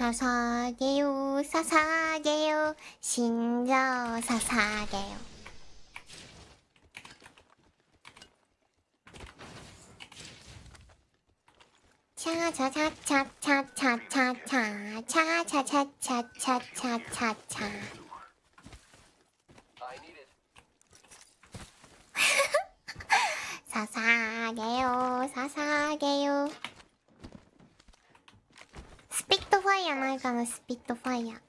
사사게요 사사게요 신저 사사게요 차차차차차차차차 차차차차차차차차 사사게요 사사게요 やないかのスピットファイヤー